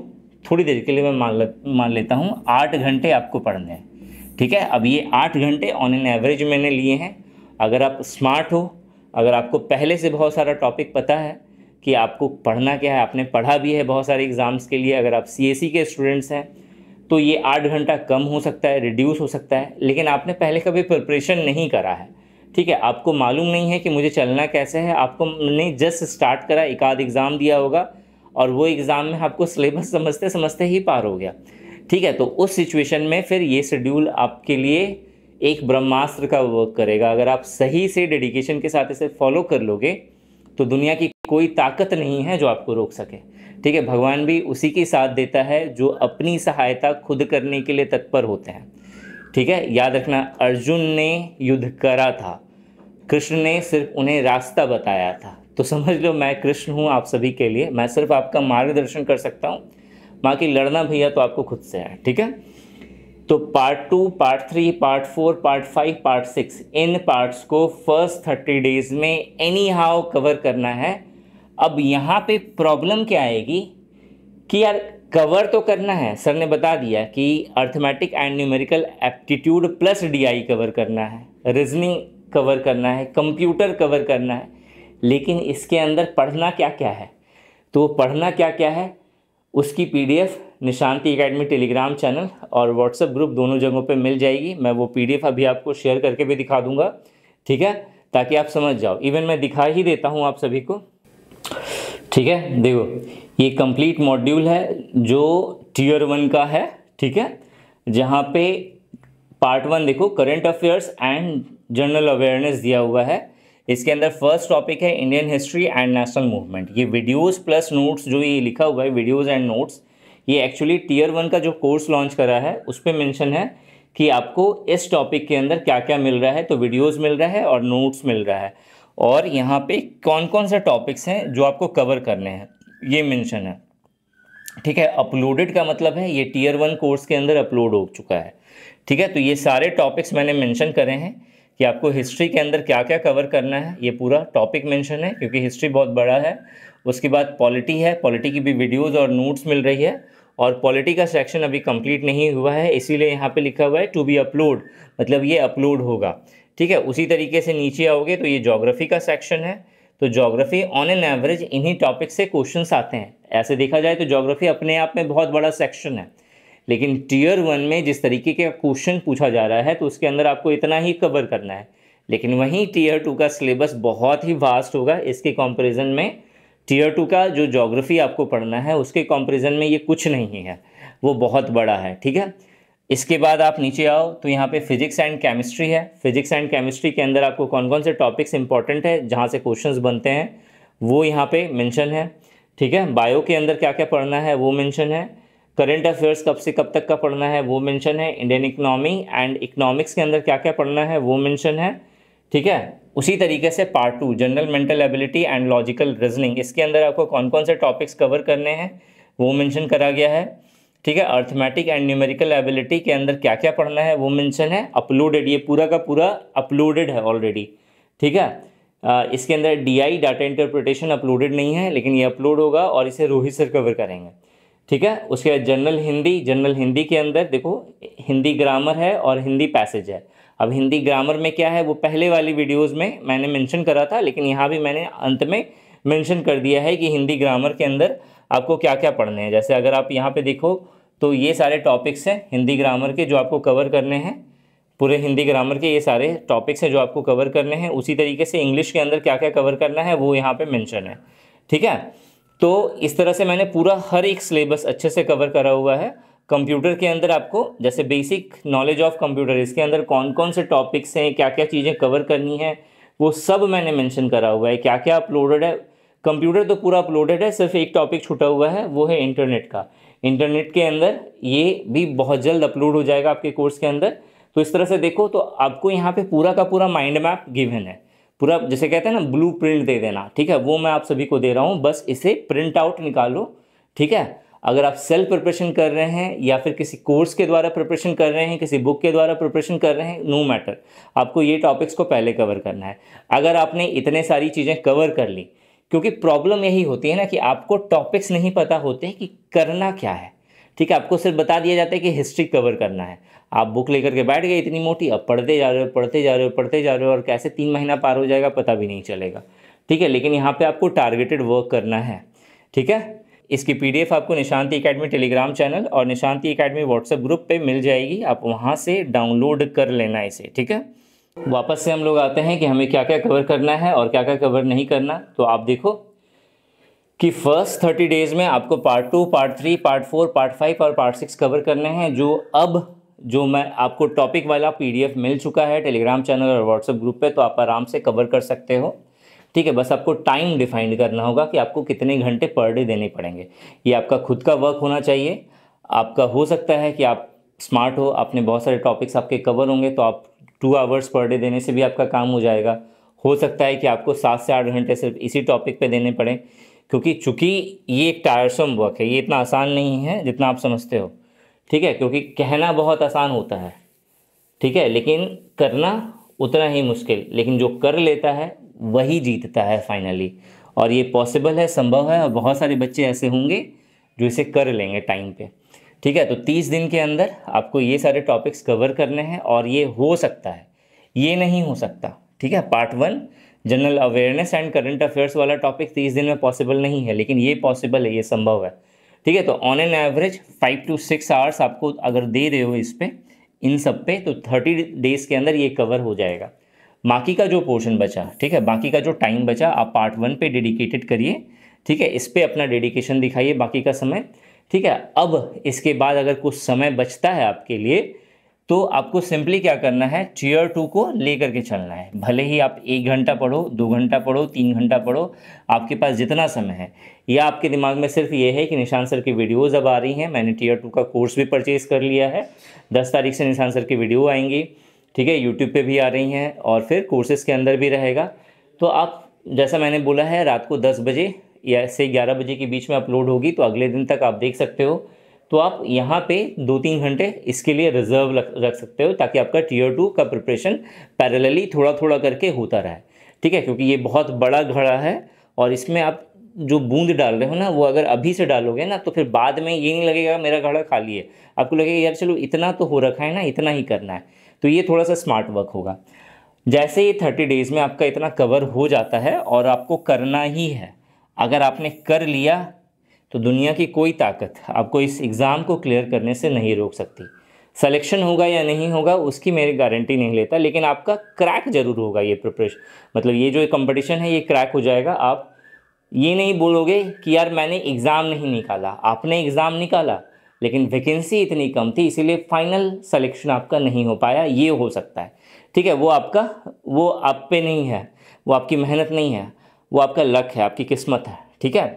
थोड़ी देर के लिए मैं मान ले, मान लेता हूँ आठ घंटे आपको पढ़ने हैं ठीक है अब ये आठ घंटे ऑन एन एवरेज मैंने लिए हैं अगर आप स्मार्ट हो अगर आपको पहले से बहुत सारा टॉपिक पता है कि आपको पढ़ना क्या है आपने पढ़ा भी है बहुत सारे एग्ज़ाम्स के लिए अगर आप सी के स्टूडेंट्स हैं तो ये आठ घंटा कम हो सकता है रिड्यूस हो सकता है लेकिन आपने पहले कभी प्रिपरेशन नहीं करा है ठीक है आपको मालूम नहीं है कि मुझे चलना कैसे है आपको ने जस्ट स्टार्ट करा एक आध एग्ज़ाम दिया होगा और वो एग्ज़ाम में आपको सिलेबस समझते समझते ही पार हो गया ठीक है तो उस सिचुएशन में फिर ये शेड्यूल आपके लिए एक ब्रह्मास्त्र का वर्क करेगा अगर आप सही से डेडिकेशन के साथ इसे फॉलो कर लोगे तो दुनिया की कोई ताकत नहीं है जो आपको रोक सके ठीक है भगवान भी उसी के साथ देता है जो अपनी सहायता खुद करने के लिए तत्पर होते हैं ठीक है याद रखना अर्जुन ने युद्ध करा था कृष्ण ने सिर्फ उन्हें रास्ता बताया था तो समझ लो मैं कृष्ण हूँ आप सभी के लिए मैं सिर्फ आपका मार्गदर्शन कर सकता हूँ बाकी लड़ना भैया तो आपको खुद से है ठीक है तो part two part three part four part five part six इन पार्ट्स को फर्स्ट थर्टी डेज में एनी हाउ कवर करना है अब यहाँ पे प्रॉब्लम क्या आएगी कि यार कवर तो करना है सर ने बता दिया कि arithmetic and numerical aptitude plus DI cover करना है रीजनिंग कवर करना है कंप्यूटर कवर करना है लेकिन इसके अंदर पढ़ना क्या क्या है तो पढ़ना क्या क्या है उसकी PDF Nishanti academy Telegram channel और व्हाट्सएप ग्रुप दोनों जगहों पे मिल जाएगी मैं वो पीडीएफ अभी आपको शेयर करके भी दिखा दूंगा ठीक है ताकि आप समझ जाओ इवन मैं दिखा ही देता हूँ आप सभी को ठीक है देखो ये कंप्लीट मॉड्यूल है जो टीयर वन का है ठीक है जहाँ पे पार्ट वन देखो current affairs and general awareness दिया हुआ है इसके अंदर फर्स्ट टॉपिक है Indian history and national movement ये वीडियोस प्लस नोट्स जो ये लिखा हुआ है वीडियोस एंड नोट्स ये एक्चुअली टीयर वन का जो कोर्स लॉन्च करा है उस पर मैंशन है कि आपको इस टॉपिक के अंदर क्या क्या मिल रहा है तो वीडियोज़ मिल रहा है और नोट्स मिल रहा है और यहाँ पे कौन कौन से टॉपिक्स हैं जो आपको कवर करने हैं ये मैंशन है ठीक है अपलोडेड का मतलब है ये टीयर वन कोर्स के अंदर अपलोड हो चुका है ठीक है तो ये सारे टॉपिक्स मैंने मेंशन करे हैं कि आपको हिस्ट्री के अंदर क्या क्या कवर करना है ये पूरा टॉपिक मेंशन है क्योंकि हिस्ट्री बहुत बड़ा है उसके बाद पॉलिटी है पॉलिटी की भी वीडियोज़ और नोट्स मिल रही है और पॉलिटी का सेक्शन अभी कंप्लीट नहीं हुआ है इसीलिए यहाँ पे लिखा हुआ है टू बी अपलोड मतलब ये अपलोड होगा ठीक है उसी तरीके से नीचे आओगे तो ये जोग्राफी का सेक्शन है तो जोग्राफी ऑन एन एवरेज इन्हीं टॉपिक से क्वेश्चन आते हैं ऐसे देखा जाए तो जोग्राफी अपने आप में बहुत बड़ा सेक्शन है लेकिन टीयर वन में जिस तरीके का क्वेश्चन पूछा जा रहा है तो उसके अंदर आपको इतना ही कवर करना है लेकिन वहीं टीयर टू का सिलेबस बहुत ही वास्ट होगा इसके कंपैरिजन में टीयर टू का जो जोग्राफ़ी आपको पढ़ना है उसके कंपैरिजन में ये कुछ नहीं है वो बहुत बड़ा है ठीक है इसके बाद आप नीचे आओ तो यहाँ पे फिजिक्स एंड केमिस्ट्री है फिजिक्स एंड केमिस्ट्री के अंदर आपको कौन कौन से टॉपिक्स इंपॉर्टेंट है जहाँ से क्वेश्चंस बनते हैं वो यहाँ पे मेंशन है ठीक है बायो के अंदर क्या क्या पढ़ना है वो मेंशन है करंट अफेयर्स कब से कब तक का पढ़ना है वो मेंशन है इंडियन इकोनॉमी एंड इकोनॉमिक्स के अंदर क्या क्या पढ़ना है वो मेंशन है ठीक है उसी तरीके से part two general mental ability and logical reasoning इसके अंदर आपको कौन कौन से टॉपिक्स कवर करने हैं वो मेंशन करा गया है ठीक है अर्थमेटिक एंड न्यूमेरिकल एबिलिटी के अंदर क्या क्या पढ़ना है वो मैंशन है अपलोडेड ये पूरा का पूरा अपलोडेड है ऑलरेडी ठीक है इसके अंदर D I data interpretation uploaded नहीं है लेकिन ये अपलोड होगा और इसे रोहित सर कवर करेंगे ठीक है उसके बाद जनरल हिंदी जनरल हिंदी के अंदर देखो हिंदी ग्रामर है और हिंदी पैसेज है अब हिंदी ग्रामर में क्या है वो पहले वाली वीडियोस में मैंने मेंशन करा था लेकिन यहाँ भी मैंने अंत में मेंशन कर दिया है कि हिंदी ग्रामर के अंदर आपको क्या क्या पढ़ने हैं जैसे अगर आप यहाँ पे देखो तो ये सारे टॉपिक्स हैं हिंदी ग्रामर के जो आपको कवर करने हैं पूरे हिंदी ग्रामर के ये सारे टॉपिक्स हैं जो आपको कवर करने हैं उसी तरीके से इंग्लिश के अंदर क्या क्या कवर करना है वो यहाँ पर मैंशन है ठीक है तो इस तरह से मैंने पूरा हर एक सिलेबस अच्छे से कवर करा हुआ है कंप्यूटर के अंदर आपको जैसे बेसिक नॉलेज ऑफ कंप्यूटर इसके अंदर कौन कौन से टॉपिक्स हैं क्या क्या चीज़ें कवर करनी है वो सब मैंने मेंशन करा हुआ है क्या क्या अपलोडेड है कंप्यूटर तो पूरा अपलोडेड है सिर्फ एक टॉपिक छूटा हुआ है वो है इंटरनेट का इंटरनेट के अंदर ये भी बहुत जल्द अपलोड हो जाएगा आपके कोर्स के अंदर तो इस तरह से देखो तो आपको यहाँ पे पूरा का पूरा माइंड मैप गिवन है पूरा जैसे कहते हैं ना ब्लू प्रिंट दे देना ठीक है वो मैं आप सभी को दे रहा हूँ बस इसे प्रिंट आउट निकालो ठीक है अगर आप सेल्फ प्रिपरेशन कर रहे हैं या फिर किसी कोर्स के द्वारा प्रिपरेशन कर रहे हैं किसी बुक के द्वारा प्रिपरेशन कर रहे हैं नो no मैटर आपको ये टॉपिक्स को पहले कवर करना है अगर आपने इतने सारी चीज़ें कवर कर ली क्योंकि प्रॉब्लम यही होती है ना कि आपको टॉपिक्स नहीं पता होते कि करना क्या है ठीक है आपको सिर्फ बता दिया जाता है कि हिस्ट्री कवर करना है आप बुक लेकर के बैठ गए इतनी मोटी अब पढ़ते जा रहे हो पढ़ते जा रहे हो पढ़ते जा रहे हो और कैसे तीन महीना पार हो जाएगा पता भी नहीं चलेगा ठीक है लेकिन यहाँ पे आपको टारगेटेड वर्क करना है ठीक है इसकी पीडीएफ आपको निशांति एकेडमी टेलीग्राम चैनल और निशांति एकेडमी व्हाट्सएप ग्रुप पे मिल जाएगी आप वहाँ से डाउनलोड कर लेना इसे ठीक है वापस से हम लोग आते हैं कि हमें क्या क्या कवर करना है और क्या क्या कवर नहीं करना तो आप देखो कि फर्स्ट थर्टी डेज में आपको part two part three part four part five और पार्ट सिक्स कवर करने हैं जो अब जो मैं आपको टॉपिक वाला पीडीएफ मिल चुका है टेलीग्राम चैनल और व्हाट्सएप ग्रुप पे तो आप आराम से कवर कर सकते हो ठीक है बस आपको टाइम डिफाइंड करना होगा कि आपको कितने घंटे पर डे देने पड़ेंगे ये आपका खुद का वर्क होना चाहिए आपका हो सकता है कि आप स्मार्ट हो आपने बहुत सारे टॉपिक्स आपके कवर होंगे तो आप टू आवर्स पर डे देने से भी आपका काम हो जाएगा हो सकता है कि आपको सात से आठ घंटे सिर्फ इसी टॉपिक पर देने पड़ें क्योंकि चूंकि ये एक टायरसम वर्क है ये इतना आसान नहीं है जितना आप समझते हो ठीक है क्योंकि कहना बहुत आसान होता है ठीक है लेकिन करना उतना ही मुश्किल लेकिन जो कर लेता है वही जीतता है फाइनली और ये पॉसिबल है संभव है और बहुत सारे बच्चे ऐसे होंगे जो इसे कर लेंगे टाइम पे ठीक है तो तीस दिन के अंदर आपको ये सारे टॉपिक्स कवर करने हैं और ये हो सकता है ये नहीं हो सकता ठीक है part one general awareness and current affairs वाला टॉपिक तीस दिन में पॉसिबल नहीं है लेकिन ये पॉसिबल है ये संभव है ठीक है तो on an average five to six hours आपको अगर दे रहे हो इस पर इन सब पे तो थर्टी डेज़ के अंदर ये कवर हो जाएगा बाकी का जो पोर्शन बचा ठीक है बाकी का जो टाइम बचा आप पार्ट वन पे डेडिकेटेड करिए ठीक है इस पर अपना डेडिकेशन दिखाइए बाकी का समय ठीक है अब इसके बाद अगर कुछ समय बचता है आपके लिए तो आपको सिंपली क्या करना है चेयर टू को ले के चलना है भले ही आप एक घंटा पढ़ो दो घंटा पढ़ो तीन घंटा पढ़ो आपके पास जितना समय है या आपके दिमाग में सिर्फ ये है कि निशान सर की वीडियोज़ अब आ रही हैं मैंने टीयर टू का कोर्स भी परचेज़ कर लिया है दस तारीख से निशान सर की वीडियो आएंगी ठीक है यूट्यूब पर भी आ रही हैं और फिर कोर्सेस के अंदर भी रहेगा तो आप जैसा मैंने बोला है रात को दस बजे या से ग्यारह बजे के बीच में अपलोड होगी तो अगले दिन तक आप देख सकते हो तो आप यहाँ पे दो तीन घंटे इसके लिए रिजर्व रख सकते हो ताकि आपका टीयर टू का प्रिपरेशन पैरेलली थोड़ा थोड़ा करके होता रहे ठीक है क्योंकि ये बहुत बड़ा घड़ा है और इसमें आप जो बूंद डाल रहे हो ना वो अगर अभी से डालोगे ना तो फिर बाद में ये नहीं लगेगा मेरा घड़ा खाली है आपको लगेगा यार चलो इतना तो हो रखा है ना इतना ही करना है तो ये थोड़ा सा स्मार्ट वर्क होगा जैसे ये थर्टी डेज़ में आपका इतना कवर हो जाता है और आपको करना ही है अगर आपने कर लिया तो दुनिया की कोई ताकत आपको इस एग्ज़ाम को क्लियर करने से नहीं रोक सकती सिलेक्शन होगा या नहीं होगा उसकी मेरी गारंटी नहीं लेता लेकिन आपका क्रैक जरूर होगा ये प्रिपरेशन मतलब ये जो कंपटीशन है ये क्रैक हो जाएगा आप ये नहीं बोलोगे कि यार मैंने एग्ज़ाम नहीं निकाला आपने एग्ज़ाम निकाला लेकिन वैकेंसी इतनी कम थी इसीलिए फाइनल सलेक्शन आपका नहीं हो पाया ये हो सकता है ठीक है वो आपका वो आप पे नहीं है वो आपकी मेहनत नहीं है वो आपका लक है आपकी किस्मत है ठीक है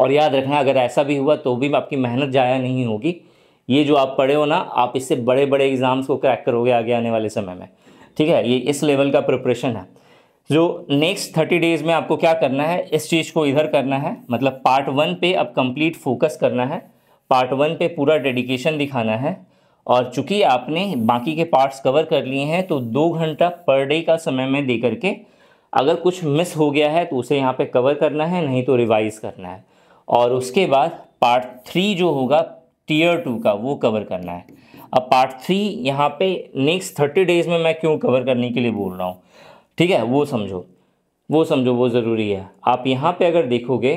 और याद रखना अगर ऐसा भी हुआ तो भी आपकी मेहनत ज़ाया नहीं होगी ये जो आप पढ़े हो ना आप इससे बड़े बड़े एग्ज़ाम्स को क्रैक करोगे आगे आने वाले समय में ठीक है ये इस लेवल का प्रिपरेशन है जो नेक्स्ट थर्टी डेज़ में आपको क्या करना है इस चीज़ को इधर करना है मतलब पार्ट वन पे अब कंप्लीट फोकस करना है पार्ट वन पे पूरा डेडिकेशन दिखाना है और चूंकि आपने बाकी के पार्ट्स कवर कर लिए हैं तो दो घंटा पर डे का समय में दे करके अगर कुछ मिस हो गया है तो उसे यहाँ पे कवर करना है नहीं तो रिवाइज़ करना है और उसके बाद पार्ट थ्री जो होगा टीयर टू का वो कवर करना है अब पार्ट थ्री यहाँ पे नेक्स्ट थर्टी डेज में मैं क्यों कवर करने के लिए बोल रहा हूँ ठीक है वो समझो वो समझो वो ज़रूरी है आप यहाँ पे अगर देखोगे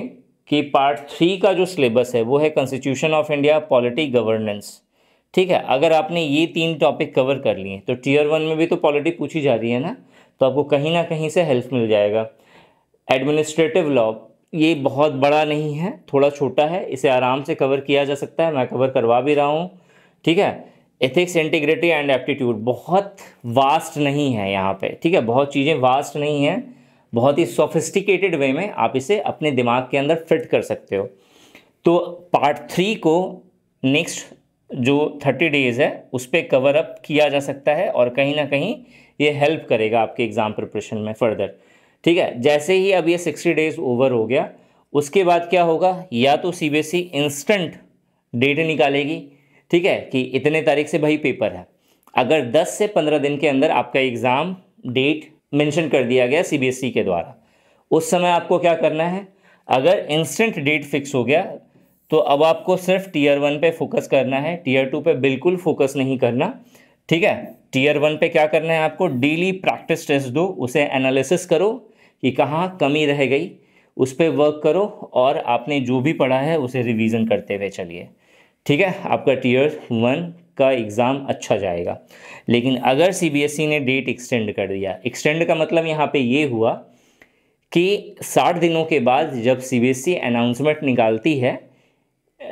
कि पार्ट थ्री का जो सिलेबस है वो है constitution of India polity governance ठीक है अगर आपने ये तीन टॉपिक कवर कर लिए तो टीयर वन में भी तो पॉलिटी पूछी जा रही है ना तो आपको कहीं ना कहीं से हेल्प मिल जाएगा एडमिनिस्ट्रेटिव लॉ ये बहुत बड़ा नहीं है थोड़ा छोटा है इसे आराम से कवर किया जा सकता है मैं कवर करवा भी रहा हूँ ठीक है एथिक्स इंटीग्रिटी एंड एप्टीट्यूड बहुत वास्ट नहीं है यहाँ पे ठीक है बहुत चीज़ें वास्ट नहीं हैं बहुत ही सोफिस्टिकेटेड वे में आप इसे अपने दिमाग के अंदर फिट कर सकते हो तो पार्ट थ्री को नेक्स्ट जो थर्टी डेज़ है उस पर कवर अप किया जा सकता है और कहीं ना कहीं ये हेल्प करेगा आपके एग्ज़ाम प्रिपरेशन में फर्दर ठीक है जैसे ही अब ये सिक्सटी डेज ओवर हो गया उसके बाद क्या होगा या तो सीबीएसई इंस्टेंट डेट निकालेगी ठीक है कि इतने तारीख से भाई पेपर है अगर 10 से 15 दिन के अंदर आपका एग्ज़ाम डेट मेंशन कर दिया गया सीबीएसई e के द्वारा उस समय आपको क्या करना है अगर इंस्टेंट डेट फिक्स हो गया तो अब आपको सिर्फ टीयर वन पे फोकस करना है टीयर टू पे बिल्कुल फोकस नहीं करना ठीक है टीयर वन पे क्या करना है आपको डेली प्रैक्टिस टेस्ट दो उसे एनालिसिस करो कि कहाँ कमी रह गई उस पर वर्क करो और आपने जो भी पढ़ा है उसे रिवीजन करते हुए चलिए ठीक है आपका टीयर वन का एग्ज़ाम अच्छा जाएगा लेकिन अगर सीबीएसई e ने डेट एक्सटेंड कर दिया एक्सटेंड का मतलब यहाँ पे ये हुआ कि साठ दिनों के बाद जब सीबीएसई अनाउंसमेंट e निकालती है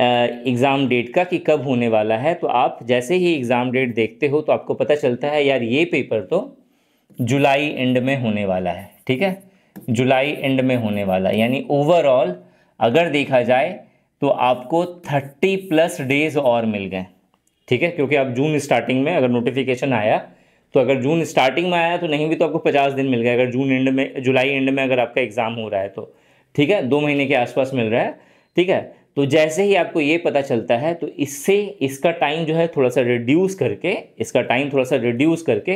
एग्ज़ाम डेट का कि कब होने वाला है तो आप जैसे ही एग्ज़ाम डेट देखते हो तो आपको पता चलता है यार ये पेपर तो जुलाई एंड में होने वाला है ठीक है जुलाई एंड में होने वाला यानी ओवरऑल अगर देखा जाए तो आपको थर्टी प्लस डेज और मिल गए ठीक है क्योंकि आप जून स्टार्टिंग में अगर नोटिफिकेशन आया तो अगर जून स्टार्टिंग में आया तो नहीं भी तो आपको पचास दिन मिल गए अगर जून एंड में जुलाई एंड में अगर आपका एग्ज़ाम हो रहा है तो ठीक है दो महीने के आसपास मिल रहा है ठीक है तो जैसे ही आपको ये पता चलता है तो इससे इसका टाइम जो है थोड़ा सा रिड्यूस करके इसका टाइम थोड़ा सा रिड्यूस करके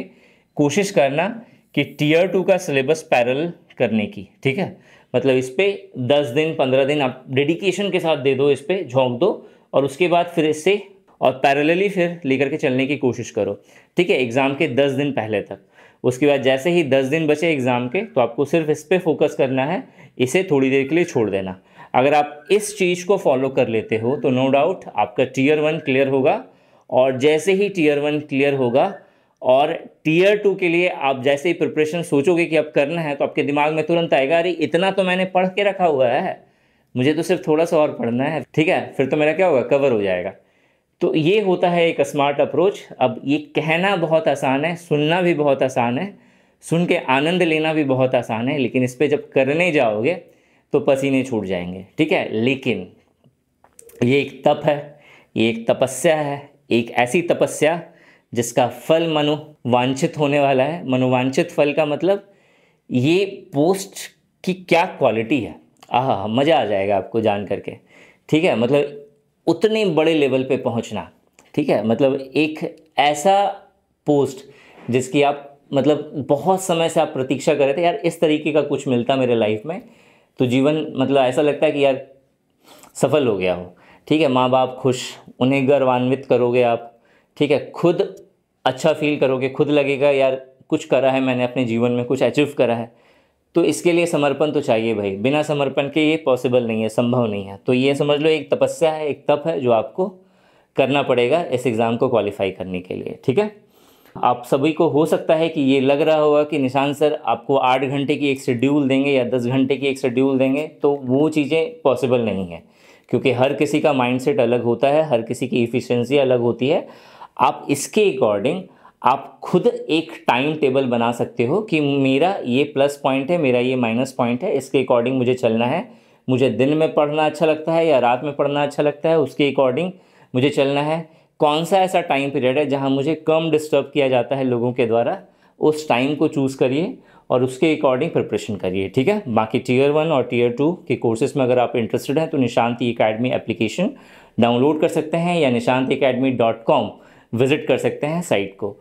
कोशिश करना कि टीयर टू का सिलेबस पैरल करने की ठीक है मतलब इस पर दस दिन पंद्रह दिन आप डेडिकेशन के साथ दे दो इस पर झोंक दो और उसके बाद फिर इससे और पैरेलली फिर लेकर के चलने की कोशिश करो ठीक है एग्ज़ाम के दस दिन पहले तक उसके बाद जैसे ही दस दिन बचे एग्ज़ाम के तो आपको सिर्फ इस पर फोकस करना है इसे थोड़ी देर के लिए छोड़ देना अगर आप इस चीज़ को फॉलो कर लेते हो तो नो डाउट आपका टीयर वन क्लियर होगा और जैसे ही टीयर वन क्लियर होगा और टीयर टू के लिए आप जैसे ही प्रिपरेशन सोचोगे कि अब करना है तो आपके दिमाग में तुरंत आएगा अरे इतना तो मैंने पढ़ के रखा हुआ है मुझे तो सिर्फ थोड़ा सा और पढ़ना है ठीक है फिर तो मेरा क्या होगा कवर हो जाएगा तो ये होता है एक स्मार्ट अप्रोच अब ये कहना बहुत आसान है सुनना भी बहुत आसान है सुन के आनंद लेना भी बहुत आसान है लेकिन इस पर जब करने जाओगे तो पसीने छूट जाएंगे ठीक है लेकिन ये एक तप है ये एक तपस्या है एक ऐसी तपस्या जिसका फल मनोवांछित होने वाला है मनोवांछित फल का मतलब ये पोस्ट की क्या क्वालिटी है आह मज़ा आ जाएगा आपको जान करके ठीक है मतलब उतने बड़े लेवल पे पहुंचना ठीक है मतलब एक ऐसा पोस्ट जिसकी आप मतलब बहुत समय से आप प्रतीक्षा कर रहे थे यार इस तरीके का कुछ मिलता मेरे लाइफ में तो जीवन मतलब ऐसा लगता है कि यार सफल हो गया हो ठीक है माँ बाप खुश उन्हें गर्वान्वित करोगे आप ठीक है खुद अच्छा फील करोगे खुद लगेगा यार कुछ करा है मैंने अपने जीवन में कुछ अचीव करा है तो इसके लिए समर्पण तो चाहिए भाई बिना समर्पण के ये पॉसिबल नहीं है संभव नहीं है तो ये समझ लो एक तपस्या है एक तप है जो आपको करना पड़ेगा इस एग्ज़ाम को क्वालिफाई करने के लिए ठीक है आप सभी को हो सकता है कि ये लग रहा होगा कि निशान सर आपको आठ घंटे की एक शेड्यूल देंगे या दस घंटे की एक शेड्यूल देंगे तो वो चीज़ें पॉसिबल नहीं है क्योंकि हर किसी का माइंडसेट अलग होता है हर किसी की इफ़िशेंसी अलग होती है आप इसके अकॉर्डिंग आप खुद एक टाइम टेबल बना सकते हो कि मेरा ये प्लस पॉइंट है मेरा ये माइनस पॉइंट है इसके अकॉर्डिंग मुझे चलना है मुझे दिन में पढ़ना अच्छा लगता है या रात में पढ़ना अच्छा लगता है उसके अकॉर्डिंग मुझे चलना है कौन सा ऐसा टाइम पीरियड है जहाँ मुझे कम डिस्टर्ब किया जाता है लोगों के द्वारा उस टाइम को चूज़ करिए और उसके अकॉर्डिंग प्रिपरेशन करिए ठीक है बाकी टीयर वन और टीयर टू के कोर्सेज में अगर आप इंटरेस्टेड हैं तो निशांति अकेडमी एप्लीकेशन डाउनलोड कर सकते हैं या Nishanti academy dot com visit कर सकते हैं साइट को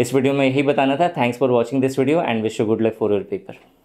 इस वीडियो में यही बताना था thanks for watching this video and wish you good luck for your paper